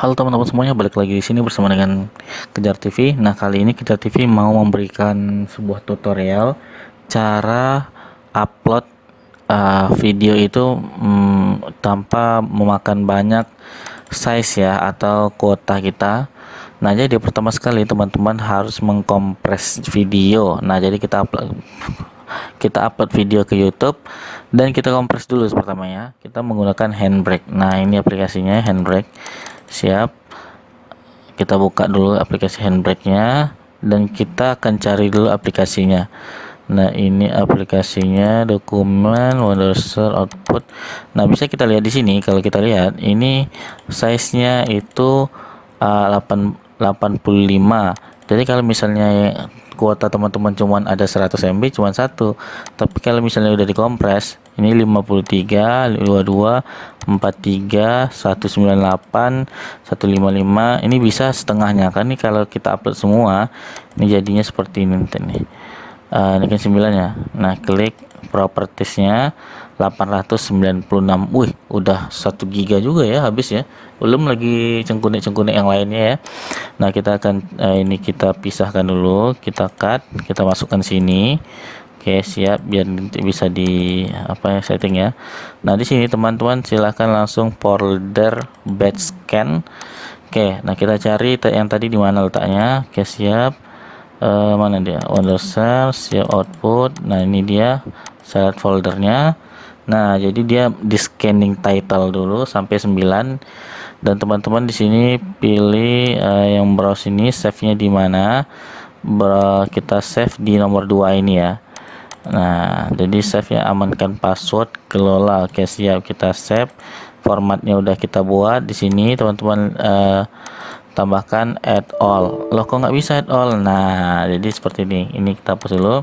Halo teman-teman semuanya, balik lagi di sini bersama dengan Kejar TV. Nah, kali ini Kejar TV mau memberikan sebuah tutorial cara upload uh, video itu um, tanpa memakan banyak size ya atau kuota kita. Nah, jadi pertama sekali teman-teman harus mengkompres video. Nah, jadi kita upload kita upload video ke YouTube dan kita kompres dulu pertamanya. Kita menggunakan Handbrake. Nah, ini aplikasinya Handbrake siap kita buka dulu aplikasi handbrake-nya dan kita akan cari dulu aplikasinya nah ini aplikasinya dokumen Wondershare output nah bisa kita lihat di sini kalau kita lihat ini size-nya itu uh, 8 85 jadi kalau misalnya kuota teman-teman cuma ada 100 MB cuma satu tapi kalau misalnya udah dikompres ini 53 22 43 198 155 ini bisa setengahnya kan Ini kalau kita upload semua ini jadinya seperti ini nih uh, eh, Niken 9 ya nah klik propertiesnya 896 wih udah 1 giga juga ya habis ya belum lagi cengkunik-cengkunik yang lainnya ya nah kita akan uh, ini kita pisahkan dulu kita cut kita masukkan sini Oke siap biar nanti bisa di apa ya setting ya. Nah di sini teman-teman silahkan langsung folder batch scan. Oke, nah kita cari yang tadi di mana letaknya. Oke siap uh, mana dia order cell siap ya, output nah ini dia syarat foldernya nah jadi dia di scanning title dulu sampai 9 dan teman-teman di sini pilih uh, yang browse ini save nya di mana kita save di nomor 2 ini ya nah jadi save nya amankan password kelola oke siap kita save formatnya udah kita buat di sini teman-teman uh, tambahkan add all loh kok nggak bisa add all nah jadi seperti ini ini kita hapus dulu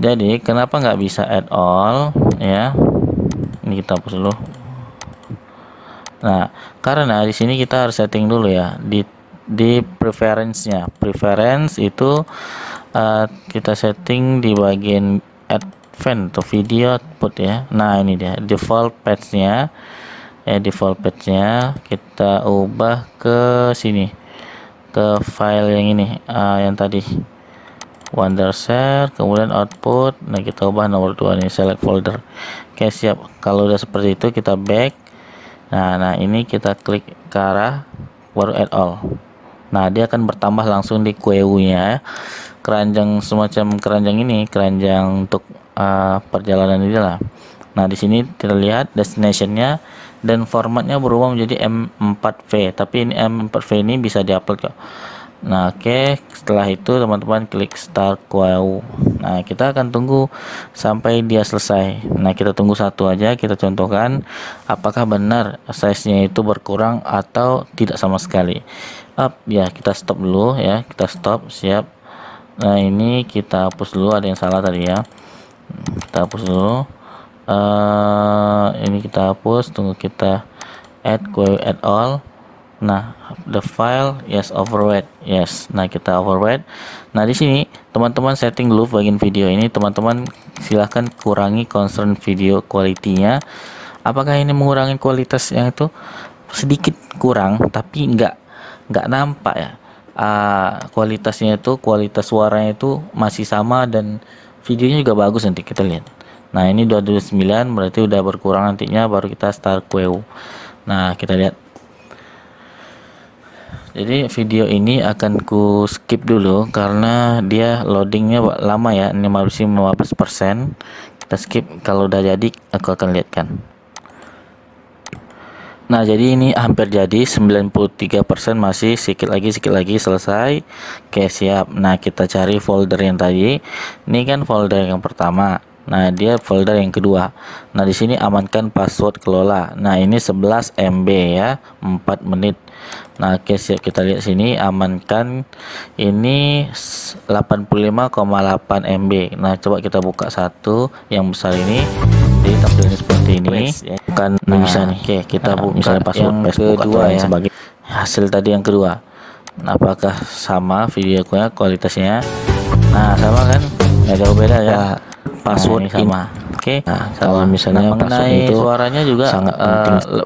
jadi kenapa nggak bisa add all ya ini kita hapus dulu nah karena di sini kita harus setting dulu ya di di preference-nya preference itu uh, kita setting di bagian advent atau video output ya nah ini dia default patch-nya Ya, edit page nya kita ubah ke sini ke file yang ini uh, yang tadi wondershare kemudian output nah kita ubah nomor 2 nih select folder oke siap kalau udah seperti itu kita back nah nah ini kita klik ke arah baru add all nah dia akan bertambah langsung di QEU nya keranjang semacam keranjang ini keranjang untuk uh, perjalanan ini lah nah di sini terlihat destinationnya nya dan formatnya berubah menjadi M4V tapi ini M4V ini bisa diupload kok nah oke okay. setelah itu teman-teman klik start wow. nah kita akan tunggu sampai dia selesai nah kita tunggu satu aja kita contohkan apakah benar size nya itu berkurang atau tidak sama sekali up ya kita stop dulu ya kita stop siap nah ini kita hapus dulu ada yang salah tadi ya kita hapus dulu uh, ini kita hapus tunggu kita add query at all nah the file yes override yes nah kita override nah di sini teman-teman setting dulu bagian video ini teman-teman silahkan kurangi concern video quality-nya apakah ini mengurangi kualitas yang itu sedikit kurang tapi nggak nggak nampak ya uh, kualitasnya itu kualitas suaranya itu masih sama dan videonya juga bagus nanti kita lihat Nah ini 279 berarti udah berkurang nantinya baru kita start queue. Nah kita lihat. Jadi video ini akan ku skip dulu karena dia loadingnya lama ya ini 15 persen. Kita skip kalau udah jadi aku akan lihatkan. Nah jadi ini hampir jadi 93% masih sedikit lagi sedikit lagi selesai Oke siap Nah kita cari folder yang tadi Ini kan folder yang pertama Nah, dia folder yang kedua. Nah, di sini amankan password kelola. Nah, ini 11 MB ya, 4 menit. Nah, oke siap kita lihat sini amankan ini 85,8 MB. Nah, coba kita buka satu yang besar ini. Jadi tampilannya seperti ini. Ya. Bukan nah, bisa nih. Oke, kita nah, buka misalnya password yang Facebook kedua ya. sebagai hasil tadi yang kedua. Nah, apakah sama videonya kualitasnya? Nah, sama kan? Enggak jauh beda ya. Nah, password nah, sama. Oke. Okay. Nah, nah kalau misalnya nah, password itu suaranya juga sangat uh,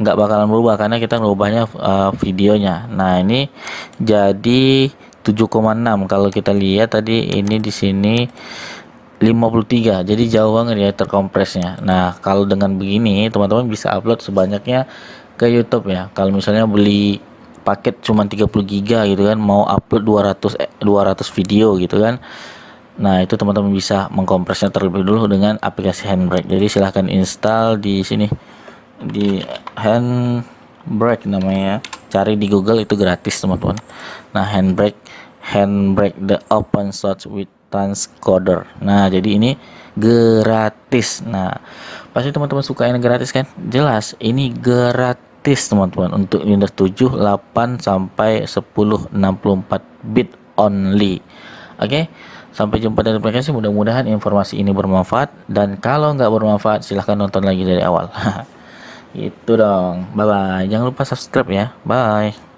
nggak bakalan berubah karena kita merubahnya uh, eh, videonya. Nah, ini jadi 7,6 kalau kita lihat tadi ini di sini 53 jadi jauh banget ya terkompresnya nah kalau dengan begini teman-teman bisa upload sebanyaknya ke YouTube ya kalau misalnya beli paket cuma 30 giga gitu kan mau upload 200 200 eh, video gitu kan Nah, itu teman-teman bisa mengkompresnya terlebih dulu dengan aplikasi Handbrake. Jadi silahkan install di sini di Handbrake namanya. Ya. Cari di Google itu gratis, teman-teman. Nah, Handbrake Handbrake the open source with transcoder. Nah, jadi ini gratis. Nah, pasti teman-teman suka yang gratis kan? Jelas, ini gratis teman-teman untuk Windows 7, 8 sampai 10 64 bit only. Oke. Okay? Sampai jumpa dan terima kasih. Mudah-mudahan informasi ini bermanfaat. Dan kalau nggak bermanfaat, silahkan nonton lagi dari awal. Itu dong. Bye-bye. Jangan lupa subscribe ya. Bye.